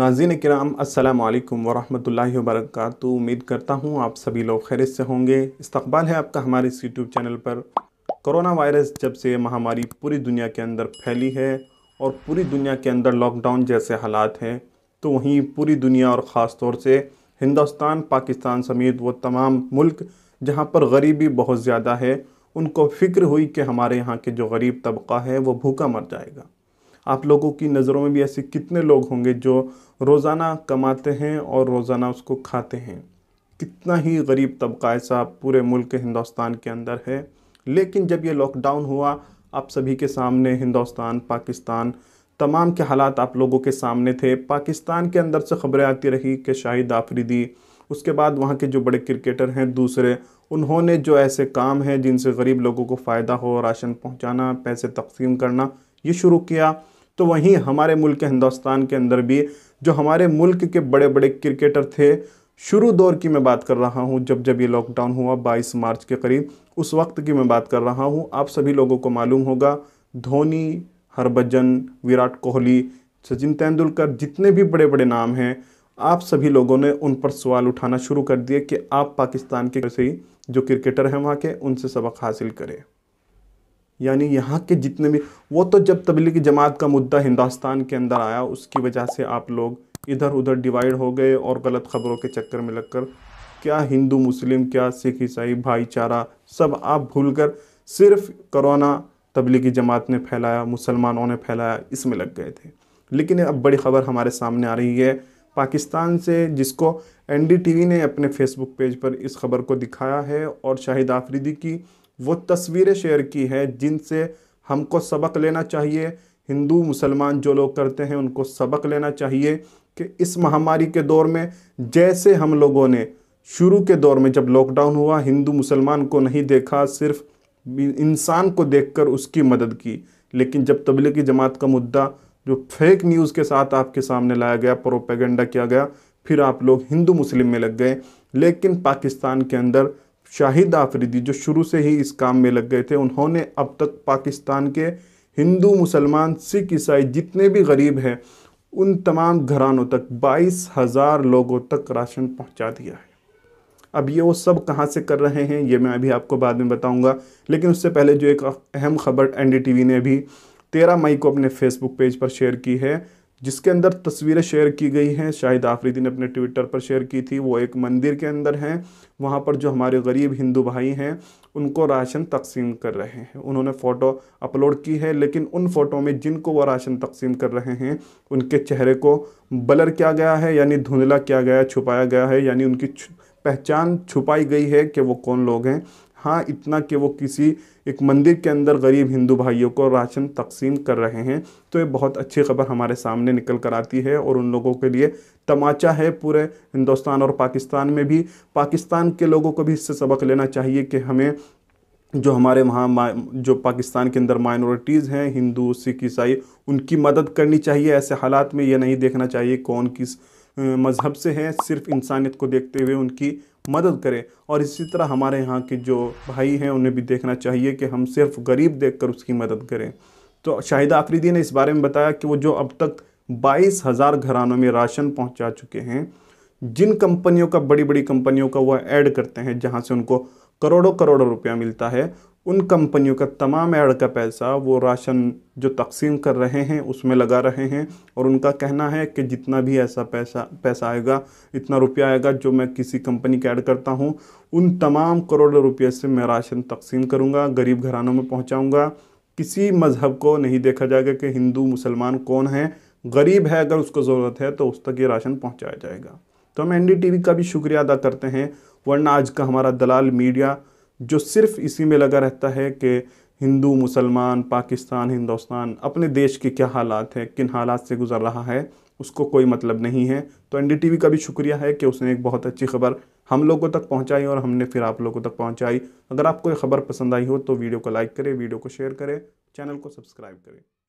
नाजीन कराम असलकम वरहमल वर्क उम्मीद करता हूँ आप सभी लोग खैरत से होंगे इस्तबाल है आपका हमारे इस यूट्यूब चैनल पर कोरोना वायरस जब से महामारी पूरी दुनिया के अंदर फैली है और पूरी दुनिया के अंदर लॉकडाउन जैसे हालात हैं तो वहीं पूरी दुनिया और ख़ास तौर से हिंदुस्तान पाकिस्तान समेत वो तमाम मुल्क जहाँ पर गरीबी बहुत ज़्यादा है उनको फ़िक्र हुई कि हमारे यहाँ के जो गरीब तबका है वो भूखा मर जाएगा आप लोगों की नज़रों में भी ऐसे कितने लोग होंगे जो रोज़ाना कमाते हैं और रोज़ाना उसको खाते हैं कितना ही गरीब तबका ऐसा पूरे मुल्क हिंदुस्तान के अंदर है लेकिन जब ये लॉकडाउन हुआ आप सभी के सामने हिंदुस्तान पाकिस्तान तमाम के हालात आप लोगों के सामने थे पाकिस्तान के अंदर से खबरें आती रही कि शाहिद आफरीदी उसके बाद वहाँ के जो बड़े क्रिकेटर हैं दूसरे उन्होंने जो ऐसे काम हैं जिनसे गरीब लोगों को फ़ायदा हो राशन पहुँचाना पैसे तकसीम करना ये शुरू किया तो वहीं हमारे मुल्क के हिंदुस्तान के अंदर भी जो हमारे मुल्क के बड़े बड़े क्रिकेटर थे शुरू दौर की मैं बात कर रहा हूँ जब जब ये लॉकडाउन हुआ 22 मार्च के करीब उस वक्त की मैं बात कर रहा हूँ आप सभी लोगों को मालूम होगा धोनी हरभजन विराट कोहली सचिन तेंदुलकर जितने भी बड़े बड़े नाम हैं आप सभी लोगों ने उन पर सवाल उठाना शुरू कर दिए कि आप पाकिस्तान के ही जो क्रिकेटर हैं वहाँ के उनसे सबक हासिल करें यानी यहाँ के जितने भी वो तो जब तबलीगी जमात का मुद्दा हिंदुस्तान के अंदर आया उसकी वजह से आप लोग इधर उधर डिवाइड हो गए और गलत खबरों के चक्कर में लगकर क्या हिंदू मुस्लिम क्या सिख ईसाई भाईचारा सब आप भूल कर सिर्फ कोरोना तबलीगी जमात ने फैलाया मुसलमानों ने फैलाया इसमें लग गए थे लेकिन अब बड़ी खबर हमारे सामने आ रही है पाकिस्तान से जिसको एनडीटीवी ने अपने फेसबुक पेज पर इस खबर को दिखाया है और शाहिद आफरीदी की वो तस्वीरें शेयर की हैं जिनसे हमको सबक लेना चाहिए हिंदू मुसलमान जो लोग करते हैं उनको सबक लेना चाहिए कि इस महामारी के दौर में जैसे हम लोगों ने शुरू के दौर में जब लॉकडाउन हुआ हिंदू मुसलमान को नहीं देखा सिर्फ इंसान को देखकर उसकी मदद की लेकिन जब तबलीगी जमात का मुद्दा जो फेक न्यूज़ के साथ आपके सामने लाया गया प्रोपेगेंडा किया गया फिर आप लोग हिंदू मुस्लिम में लग गए लेकिन पाकिस्तान के अंदर शाहिद आफरीदी जो शुरू से ही इस काम में लग गए थे उन्होंने अब तक पाकिस्तान के हिंदू मुसलमान सिख ईसाई जितने भी गरीब हैं उन तमाम घरानों तक बाईस हज़ार लोगों तक राशन पहुंचा दिया है अब ये वो सब कहाँ से कर रहे हैं ये मैं अभी आपको बाद में बताऊंगा लेकिन उससे पहले जो एक अहम खबर एनडीटीवी ने अभी तेरह मई को अपने फेसबुक पेज पर शेयर की है जिसके अंदर तस्वीरें शेयर की गई हैं शाहिद आफरीदी ने अपने ट्विटर पर शेयर की थी वो एक मंदिर के अंदर हैं वहाँ पर जो हमारे गरीब हिंदू भाई हैं उनको राशन तकसीम कर रहे हैं उन्होंने फ़ोटो अपलोड की है लेकिन उन फ़ोटो में जिनको वो राशन तकसीम कर रहे हैं उनके चेहरे को बलर किया गया है यानी धुंधला किया गया छुपाया गया है यानी उनकी पहचान छुपाई गई है कि वो कौन लोग हैं हाँ इतना कि वो किसी एक मंदिर के अंदर गरीब हिंदू भाइयों को राशन तकसीम कर रहे हैं तो ये बहुत अच्छी खबर हमारे सामने निकल कर आती है और उन लोगों के लिए तमाचा है पूरे हिंदुस्तान और पाकिस्तान में भी पाकिस्तान के लोगों को भी इससे सबक लेना चाहिए कि हमें जो हमारे वहाँ जो पाकिस्तान के अंदर माइनॉरिटीज़ हैं हिंदू सिख ईसाई उनकी मदद करनी चाहिए ऐसे हालात में ये नहीं देखना चाहिए कौन किस मज़हब से हैं सिर्फ इंसानियत को देखते हुए उनकी मदद करें और इसी तरह हमारे यहाँ के जो भाई हैं उन्हें भी देखना चाहिए कि हम सिर्फ गरीब देख कर उसकी मदद करें तो शाहिदा आफरीदी ने इस बारे में बताया कि वो जो अब तक बाईस हज़ार घरानों में राशन पहुँचा चुके हैं जिन कंपनियों का बड़ी बड़ी कंपनियों का वह ऐड करते हैं जहाँ से उनको करोड़ों करोड़ों रुपया मिलता है उन कंपनियों का तमाम ऐड का पैसा वो राशन जो तकसीम कर रहे हैं उसमें लगा रहे हैं और उनका कहना है कि जितना भी ऐसा पैसा पैसा आएगा इतना रुपया आएगा जो मैं किसी कंपनी का ऐड करता हूँ उन तमाम करोड़ों रुपये से मैं राशन तकसीम करूँगा गरीब घरानों में पहुँचाऊँगा किसी मज़हब को नहीं देखा जाएगा कि हिंदू मुसलमान कौन है गरीब है अगर उसको ज़रूरत है तो उस तक ये राशन पहुँचाया जाएगा तो हम एन का भी शुक्रिया अदा करते हैं वरना आज का हमारा दलाल मीडिया जो सिर्फ इसी में लगा रहता है कि हिंदू मुसलमान पाकिस्तान हिंदुस्तान अपने देश के क्या हालात हैं किन हालात से गुजर रहा है उसको कोई मतलब नहीं है तो एन का भी शुक्रिया है कि उसने एक बहुत अच्छी खबर हम लोगों तक पहुंचाई और हमने फिर आप लोगों तक पहुंचाई अगर आपको ये खबर पसंद आई हो तो वीडियो को लाइक करें वीडियो को शेयर करें चैनल को सब्सक्राइब करें